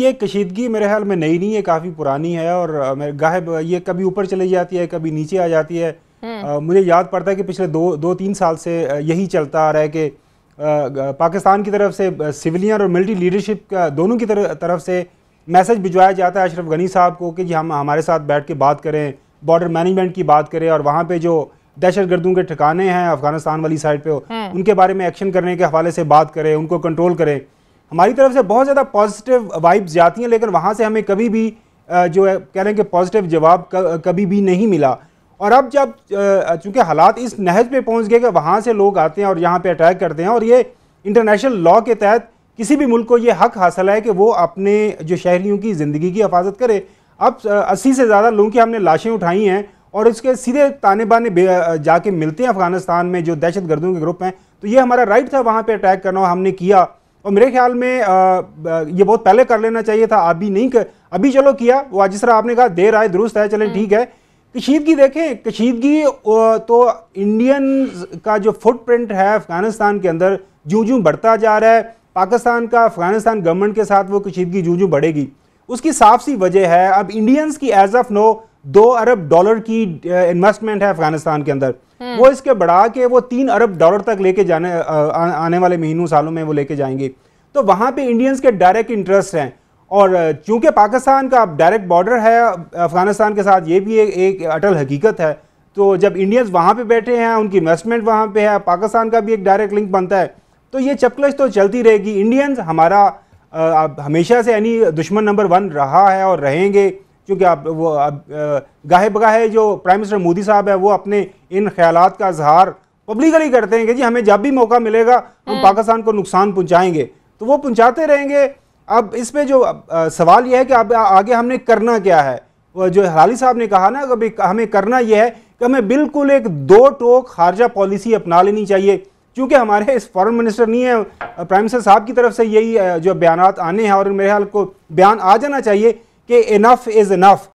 ये कशीदगी मेरे ख्याल में नई नहीं है काफ़ी पुरानी है और मेरे गाह ये कभी ऊपर चली जाती है कभी नीचे आ जाती है आ, हम्म। मुझे याद पड़ता है कि पिछले दो दो तीन साल से यही चलता आ रहा है कि पाकिस्तान की तरफ से सिविलियन और मिलिट्री लीडरशिप का दोनों की तरफ से मैसेज भिजवाया जाता है अशरफ गनी साहब को कि हम हमारे साथ बैठ के बात करें बॉर्डर मैनेजमेंट की बात करें और वहाँ पर जो दहशत गर्दों के ठिकाने हैं अफगानिस्तान वाली साइड पे हम्म। उनके बारे में एक्शन करने के हवाले से बात करें उनको कंट्रोल करें हमारी तरफ से बहुत ज़्यादा पॉजिटिव वाइब्स जाती हैं लेकिन वहाँ से हमें कभी भी जो है कह रहे हैं कि पॉजिटिव जवाब कभी भी नहीं मिला और अब जब चूँकि हालात इस नहज पे पहुँच गए कि वहाँ से लोग आते हैं और यहाँ पे अटैक करते हैं और ये इंटरनेशनल लॉ के तहत किसी भी मुल्क को ये हक हासिल है कि वो अपने जो शहरीों की ज़िंदगी की हिफाजत करे अब अस्सी से ज़्यादा लोगों की हमने लाशें उठाई हैं और इसके सीधे ताने बाने जाके मिलते हैं अफगानिस्तान में जो दहशत गर्दों के ग्रुप हैं तो ये हमारा राइट था वहाँ पर अटैक करना और हमने किया और मेरे ख्याल में आ, ये बहुत पहले कर लेना चाहिए था अभी नहीं कर अभी चलो किया वो जिस तरह आपने कहा देर आए दुरुस्त है चले हम्म। ठीक है कशीदगी देखें कशीदगी तो इंडियन का जो फुटप्रिंट है अफगानिस्तान के अंदर जूँ जूँ बढ़ता जा रहा है पाकिस्तान का अफगानिस्तान गवर्नमेंट के साथ वो कशीदगी जूँ जूँ बढ़ेगी उसकी साफ सी वजह है अब इंडियंस की एज ऑफ नो दो अरब डॉलर की इन्वेस्टमेंट है अफगानिस्तान के अंदर हम्म। वो इसके बढ़ा के वो तीन अरब डॉलर तक लेके जाने आने वाले महीनों सालों में वो लेके जाएंगे तो वहाँ पे इंडियंस के डायरेक्ट इंटरेस्ट हैं और चूंकि पाकिस्तान का डायरेक्ट बॉर्डर है अफगानिस्तान के साथ ये भी एक, एक अटल हकीकत है तो जब इंडियंस वहाँ पे बैठे हैं उनकी इन्वेस्टमेंट वहाँ पे है पाकिस्तान का भी एक डायरेक्ट लिंक बनता है तो ये चपकलश तो चलती रहेगी इंडियंस हमारा आ, हमेशा से यानी दुश्मन नंबर वन रहा है और रहेंगे क्योंकि आप वो अब गाहे बगाहे जो प्राइम मिनिस्टर मोदी साहब है वो अपने इन ख्याल का इजहार पब्लिकली करते हैं कि जी हमें जब भी मौका मिलेगा हम हम्म। पाकिस्तान को नुकसान पहुंचाएंगे तो वो पहुंचाते रहेंगे अब इस पर जो सवाल यह है कि अब आगे हमने करना क्या है जो हलाली साहब ने कहा ना कभी हमें करना यह है कि हमें बिल्कुल एक दो टोक खारजा पॉलिसी अपना लेनी चाहिए क्योंकि हमारे इस फॉरन मिनिस्टर नहीं है प्राइम मिनिस्टर साहब की तरफ से यही जो बयान आने हैं और मेरे ख्याल को बयान आ जाना चाहिए کہ enough is enough